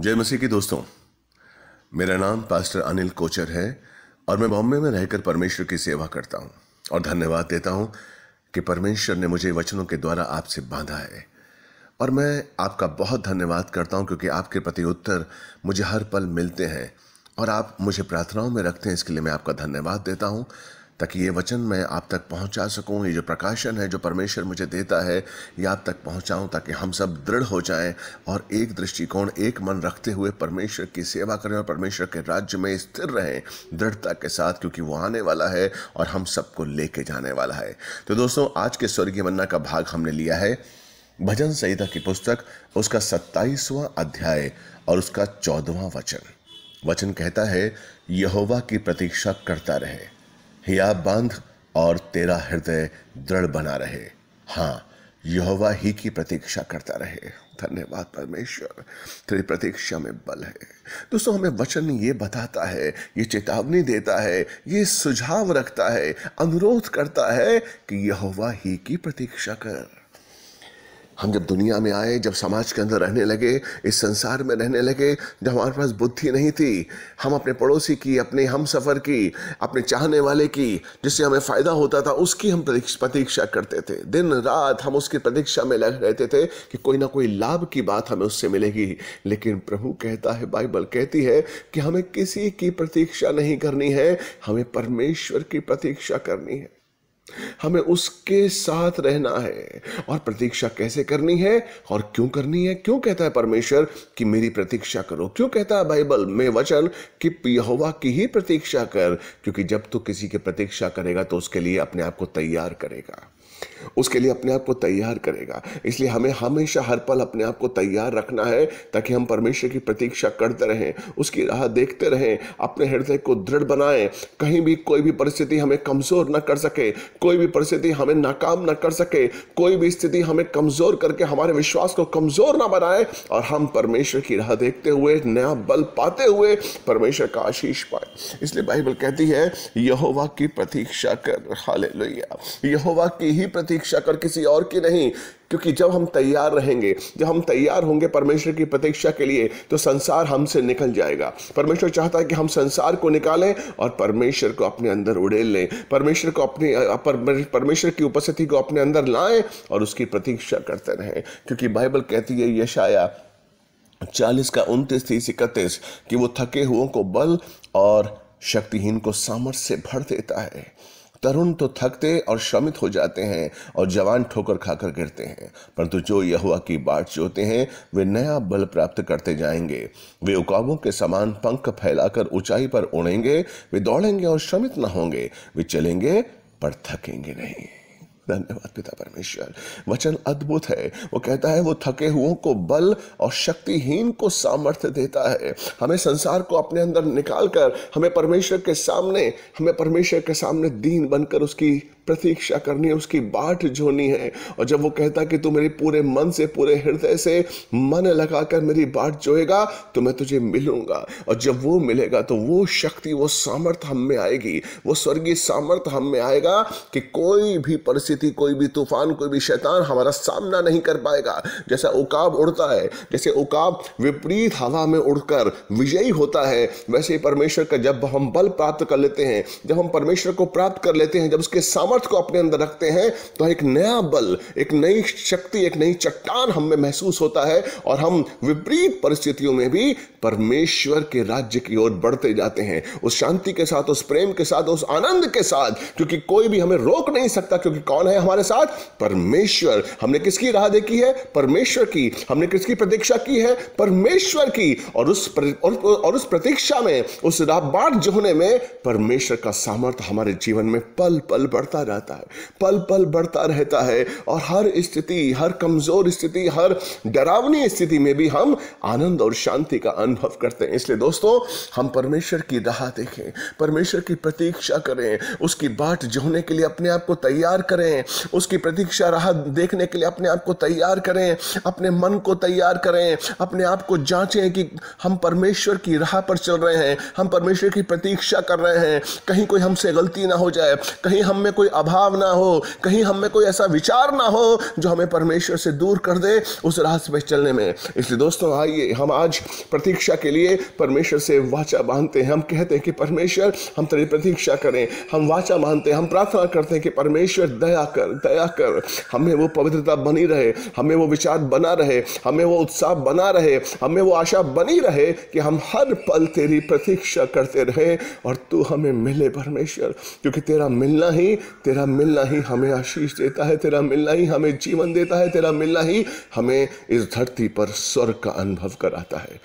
जय मसीह की दोस्तों मेरा नाम पास्टर अनिल कोचर है और मैं बॉम्बे में रहकर परमेश्वर की सेवा करता हूँ और धन्यवाद देता हूँ कि परमेश्वर ने मुझे वचनों के द्वारा आपसे बांधा है और मैं आपका बहुत धन्यवाद करता हूँ क्योंकि आपके प्रति उत्तर मुझे हर पल मिलते हैं और आप मुझे प्रार्थनाओं में रखते हैं इसके लिए मैं आपका धन्यवाद देता हूँ ताकि ये वचन मैं आप तक पहुंचा सकूं ये जो प्रकाशन है जो परमेश्वर मुझे देता है ये आप तक पहुंचाऊं ताकि हम सब दृढ़ हो जाएं और एक दृष्टिकोण एक मन रखते हुए परमेश्वर की सेवा करें और परमेश्वर के राज्य में स्थिर रहें दृढ़ता के साथ क्योंकि वो आने वाला है और हम सबको लेके जाने वाला है तो दोस्तों आज के स्वर्गीय मन्ना का भाग हमने लिया है भजन संहिता की पुस्तक उसका सत्ताईसवां अध्याय और उसका चौदवा वचन वचन कहता है यहोवा की प्रतीक्षा करता रहे हिया बांध और तेरा हृदय दृढ़ बना रहे हाँ यहोवा ही की प्रतीक्षा करता रहे धन्यवाद परमेश्वर तेरी प्रतीक्षा में बल है दोस्तों हमें वचन ये बताता है ये चेतावनी देता है ये सुझाव रखता है अनुरोध करता है कि यहोवा ही की प्रतीक्षा कर हम जब दुनिया में आए जब समाज के अंदर रहने लगे इस संसार में रहने लगे जब हमारे पास बुद्धि नहीं थी हम अपने पड़ोसी की अपने हम सफ़र की अपने चाहने वाले की जिससे हमें फ़ायदा होता था उसकी हम प्रतीक्षा करते थे दिन रात हम उसकी प्रतीक्षा में लग रहते थे कि कोई ना कोई लाभ की बात हमें उससे मिलेगी लेकिन प्रभु कहता है बाइबल कहती है कि हमें किसी की प्रतीक्षा नहीं करनी है हमें परमेश्वर की प्रतीक्षा करनी है हमें उसके साथ रहना है और प्रतीक्षा कैसे करनी है और क्यों करनी है क्यों कहता है परमेश्वर कि मेरी प्रतीक्षा करो क्यों कहता है बाइबल में वचन कि यहोवा की ही प्रतीक्षा कर क्योंकि जब तू किसी की प्रतीक्षा करेगा तो उसके लिए अपने आप को तैयार करेगा उसके लिए अपने आप को तैयार करेगा इसलिए हमें हमेशा हर पल अपने आप को तैयार रखना है ताकि हम परमेश्वर की प्रतीक्षा करते रहें उसकी राह देखते रहें अपने हृदय को दृढ़ बनाएं कहीं भी कोई भी परिस्थिति हमें कमज़ोर न कर सके कोई भी परिस्थिति हमें नाकाम न कर सके कोई भी स्थिति हमें कमज़ोर करके हमारे विश्वास को कमज़ोर ना बनाए और हम परमेश्वर की राह देखते हुए नया बल पाते हुए परमेश्वर का आशीष पाए इसलिए बाइबल कहती है यहोवा की प्रतीक्षा कर हाले यहोवा की ही प्रतीक्षा कर किसी और की नहीं क्योंकि जब हम तैयार रहेंगे जब हम तैयार होंगे परमेश्वर की प्रतीक्षा के लिए तो संसार हमसे निकल जाएगा परमेश्वर चाहता है कि हम संसार को निकालें और परमेश्वर को अपने अंदर उड़ेल लें परमेश्वर को अपने परमेश्वर की उपस्थिति को अपने अंदर लाएं और उसकी प्रतीक्षा करते रहें क्योंकि बाइबल कहती है यशाया चालीस का उनतीस तीस इकतीस कि वो थके हुओं को बल और शक्तिहीन को सामर्थ्य से भर देता है तरुण तो थकते और श्रमित हो जाते हैं और जवान ठोकर खाकर गिरते हैं परंतु जो यहुआ की बाट जोते हैं वे नया बल प्राप्त करते जाएंगे वे उकाबों के समान पंख फैलाकर ऊंचाई पर उड़ेंगे वे दौड़ेंगे और श्रमित न होंगे वे चलेंगे पर थकेंगे नहीं धन्यवाद पिता परमेश्वर वचन अद्भुत है वो कहता है वो थके हुओं को बल और शक्तिहीन को सामर्थ्य देता है हमें संसार को अपने अंदर निकाल कर हमें परमेश्वर के सामने हमें परमेश्वर के सामने दीन बनकर उसकी प्रतीक्षा करनी है उसकी बाट जोनी है और जब वो कहता कि तू मेरे पूरे मन से पूरे हृदय से मन लगाकर मेरी बाट जोएगा तो मैं तुझे मिलूंगा और जब वो मिलेगा तो वो शक्ति वो सामर्थ हम में आएगी वो स्वर्गीय सामर्थ हम में आएगा कि कोई भी परिस्थिति कोई भी तूफान कोई भी शैतान हमारा सामना नहीं कर पाएगा जैसा उकाब उड़ता है जैसे उकाब विपरीत हवा में उड़कर विजयी होता है वैसे परमेश्वर का जब हम बल प्राप्त कर लेते हैं जब हम परमेश्वर को प्राप्त कर लेते हैं जब उसके सामर्थ सामर्थ्य को अपने अंदर रखते हैं तो एक नया बल एक नई शक्ति एक नई चट्टान हमें महसूस होता है और हम विपरीत परिस्थितियों में भी परमेश्वर के राज्य की ओर बढ़ते जाते हैं उस शांति के साथ उस प्रेम के साथ उस आनंद के साथ क्योंकि कोई भी हमें रोक नहीं सकता क्योंकि कौन है हमारे साथ परमेश्वर हमने किसकी राह देखी है परमेश्वर की हमने किसकी प्रतीक्षा की है परमेश्वर की और उस प्र, और, और उस प्रतीक्षा में उस राह बाढ़ जोने में परमेश्वर का सामर्थ्य हमारे जीवन में पल पल बढ़ता रहता है पल पल बढ़ता रहता है और हर स्थिति हर कमज़ोर स्थिति हर डरावनी स्थिति में भी हम आनंद और शांति का अनुभव करते हैं इसलिए दोस्तों हम परमेश्वर की राह देखें परमेश्वर की प्रतीक्षा करें उसकी बाट जोहने के लिए अपने आप को तैयार करें उसकी प्रतीक्षा राह देखने के लिए अपने आप को तैयार करें अपने मन को तैयार करें अपने आप को जांचें कि हम परमेश्वर की राह पर चल रहे हैं हम परमेश्वर की प्रतीक्षा कर रहे हैं कहीं कोई हमसे गलती ना हो जाए कहीं हम में कोई अभाव ना हो कहीं हम में कोई ऐसा विचार ना हो जो हमें परमेश्वर से दूर कर दे उस रास्ते पर चलने में इसलिए दोस्तों आइए हम आज प्रतीक्षा के लिए परमेश्वर से वाचा बांधते हैं हम कहते हैं कि परमेश्वर हम तेरी प्रतीक्षा करें हम वाचा मानते हैं हम प्रार्थना करते हैं कि परमेश्वर दया कर दया कर हमें वो पवित्रता बनी रहे हमें वो विचार बना रहे हमें वो उत्साह बना रहे हमें वो आशा बनी रहे कि हम हर पल तेरी प्रतीक्षा करते रहे और तू हमें मिले परमेश्वर क्योंकि तेरा मिलना ही तेरा मिलना ही हमें आशीष देता है तेरा मिलना ही हमें जीवन देता है तेरा मिलना ही हमें इस धरती पर स्वर्ग का अनुभव कराता है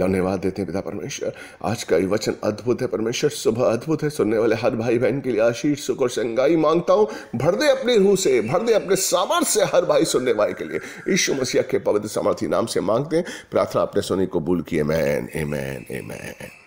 धन्यवाद देते हैं पिता परमेश्वर आज का ये वचन अद्भुत है परमेश्वर सुबह अद्भुत है सुनने वाले हर भाई बहन के लिए आशीष सुख और शंगाई मांगता हूँ भर दे अपनी रूह से भर दे अपने सामर्थ्य से हर भाई सुनने वाले के लिए यीशु मसीह के पवित्र सामर्थ्य नाम से मांगते हैं प्रार्थना अपने सुनी को भूल किए man a man a man